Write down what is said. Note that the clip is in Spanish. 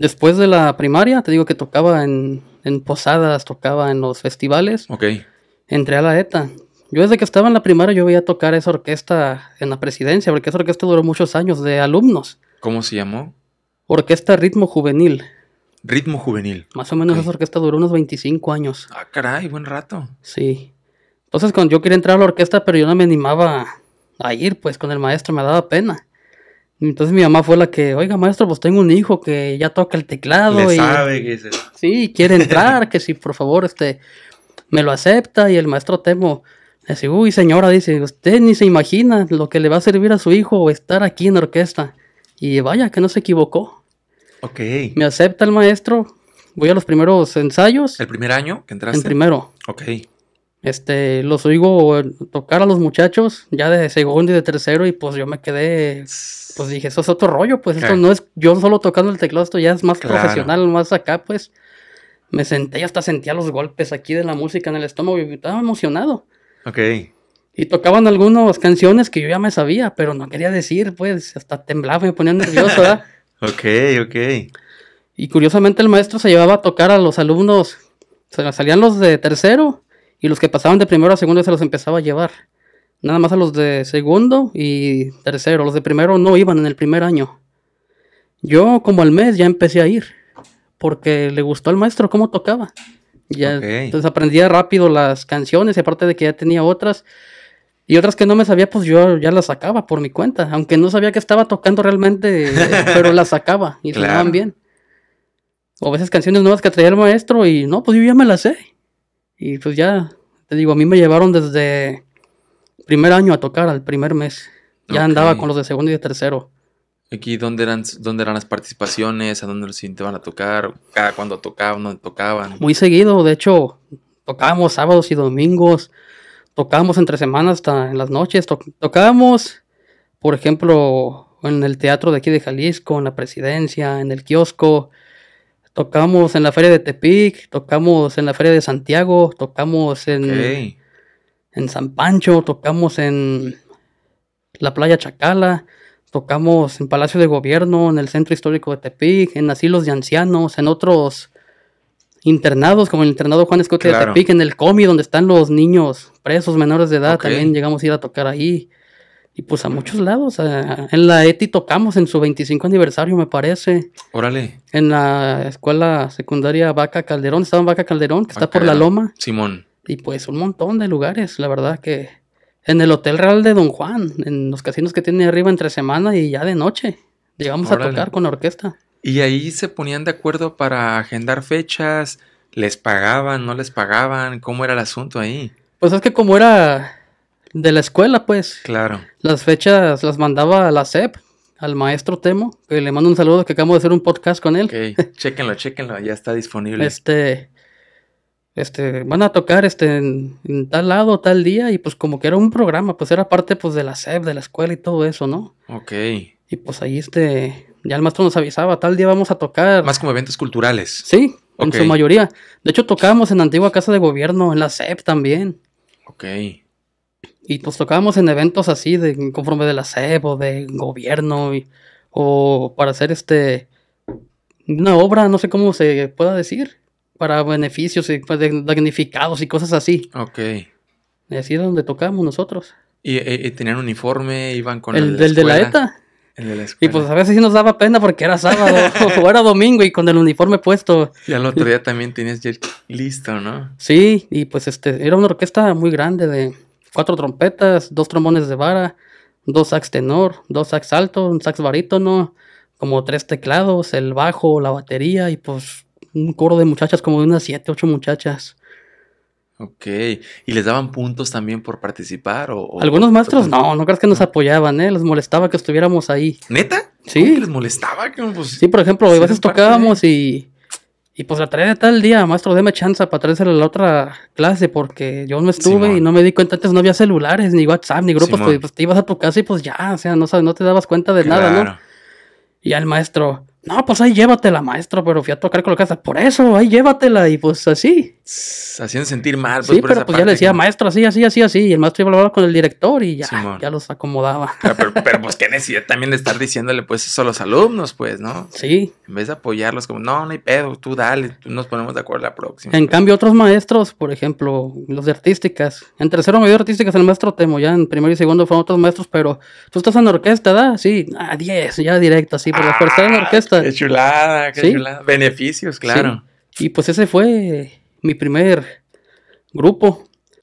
Después de la primaria, te digo que tocaba en, posadas, tocaba en los festivales. Ok. Entré a la ETA. Yo desde que estaba en la primaria yo veía tocar esa orquesta en la presidencia, porque esa orquesta duró muchos años de alumnos. ¿Cómo se llamó? Orquesta Ritmo Juvenil. Ritmo Juvenil. Más o menos esa orquesta duró unos 25 años. Ah, caray, buen rato. Sí. Entonces cuando yo quería entrar a la orquesta, pero yo no me animaba a ir, pues con el maestro me daba pena. Entonces mi mamá fue la que, oiga maestro, pues tengo un hijo que ya toca el teclado y sabe sí, quiere entrar, que si por favor este me lo acepta y el maestro Temo le dice, uy señora, dice, usted ni se imagina lo que le va a servir a su hijo estar aquí en orquesta. Y vaya, que no se equivocó. Ok. Me acepta el maestro, voy a los primeros ensayos. ¿El primer año que entraste? El primero. Ok. Este, los oigo tocar a los muchachos ya de segundo y de tercero y pues yo me quedé, pues dije, eso es otro rollo, pues esto no es yo solo tocando el teclado, esto ya es más profesional, más acá, pues me senté y hasta sentía los golpes aquí de la música en el estómago y estaba emocionado. Ok. Y tocaban algunas canciones que yo ya me sabía, pero no quería decir, pues hasta temblaba, y me ponía nervioso, ¿verdad? ok, ok. Y curiosamente el maestro se llevaba a tocar a los alumnos, se salían los de tercero y los que pasaban de primero a segundo se los empezaba a llevar. Nada más a los de segundo y tercero. Los de primero no iban en el primer año. Yo como al mes ya empecé a ir. Porque le gustó al maestro cómo tocaba. Ya, Entonces aprendía rápido las canciones, aparte de que ya tenía otras. Y otras que no me sabía, pues yo ya las sacaba por mi cuenta. Aunque no sabía que estaba tocando realmente, pero las sacaba y se sonaban bien. O a veces canciones nuevas que traía el maestro y no, pues yo ya me las sé. Y pues ya, te digo, a mí me llevaron desde primer año a tocar, al primer mes. Ya andaba con los de segundo y de tercero. Aquí, ¿dónde eran, eran las participaciones? ¿A dónde los iban a tocar? ¿Cada cuándo tocaban? ¿Dónde tocaban? Muy seguido, de hecho, tocábamos sábados y domingos, tocábamos entre semanas hasta en las noches, tocábamos, por ejemplo, en el teatro de aquí de Jalisco, en la presidencia, en el kiosco, Tocamos en la feria de Tepic, tocamos en la feria de Santiago, tocamos en, en San Pancho, tocamos en la playa Chacala, tocamos en Palacio de Gobierno, en el Centro Histórico de Tepic, en asilos de ancianos, en otros internados, como el internado Juan Escote de Tepic, en el COMI, donde están los niños presos menores de edad, también llegamos a ir a tocar ahí. Y pues a muchos lados. en la ETI tocamos en su 25 aniversario, me parece. Órale. En la escuela secundaria Vaca Calderón, estaba en Vaca Calderón, que está por la Loma. Simón. Y pues un montón de lugares, la verdad que. En el Hotel Real de Don Juan, en los casinos que tiene arriba entre semana y ya de noche. Llegamos a tocar con orquesta. Y ahí se ponían de acuerdo para agendar fechas, les pagaban, no les pagaban, ¿cómo era el asunto ahí? Pues es que como era de la escuela, pues. Claro. Las fechas las mandaba a la SEP, al maestro Temo, que le mando un saludo que acabamos de hacer un podcast con él. Ok, chéquenlo, chéquenlo, ya está disponible. Este, este, van a tocar este en, tal lado, tal día, y pues como que era un programa, pues era parte pues de la SEP, de la escuela y todo eso, ¿no? Ok. Y pues ahí este, ya el maestro nos avisaba, tal día vamos a tocar. Más como eventos culturales. Sí, en su mayoría. De hecho tocábamos en la antigua casa de gobierno, en la SEP también. Ok. Y nos tocábamos en eventos así, de, conforme de la SEB o de gobierno, o para hacer este una obra, no sé cómo se pueda decir, para beneficios y pues, y cosas así. Ok. así es donde tocábamos nosotros. ¿Y, eh, eh, tenían uniforme? ¿Iban con el, de la, del de la ETA? Y pues a veces sí nos daba pena porque era sábado o era domingo y con el uniforme puesto. Y al otro día también tenías ya listo, ¿no? Sí, y pues este, era una orquesta muy grande de cuatro trompetas, dos trombones de vara, dos sax tenor, dos sax alto, un sax barítono, como tres teclados, el bajo, la batería y pues un coro de muchachas, como de unas siete, ocho muchachas. Ok, ¿y les daban puntos también por participar? O, Algunos maestros no, no crees que nos ah. apoyaban, ¿eh? les molestaba que estuviéramos ahí. ¿Neta? Sí. les molestaba? Que, pues, sí, por ejemplo, a veces tocábamos y y pues la tarea de tal día, maestro, deme chance para traérsela a la otra clase, porque yo no estuve y no me di cuenta, antes no había celulares, ni WhatsApp, ni grupos, pues, te ibas a tu casa y pues ya, o sea, no, no te dabas cuenta de nada, ¿no? Y al maestro, no, pues ahí llévatela, maestro, pero fui a tocar con la casa, por eso, ahí llévatela, y pues así hacían sentir mal. Pues, sí, pero pues ya le decía, maestro, así, así, así, así. Y el maestro iba a hablar con el director y ya, ya los acomodaba. Ah, pero, pues qué necesidad también de estar diciéndole pues eso a los alumnos, pues, ¿no? Sí. En vez de apoyarlos como, no, no hay pedo, tú dale, nos ponemos de acuerdo la próxima. En cambio, otros maestros, por ejemplo, los de artísticas. En tercero medio de artísticas el maestro Temo, ya en primero y segundo fueron otros maestros, pero tú estás en orquesta, ¿da? Sí, a 10, ya directo, así, por la ah, orquesta. Qué chulada, qué chulada. Beneficios, claro. Y pues ese fue mi primer grupo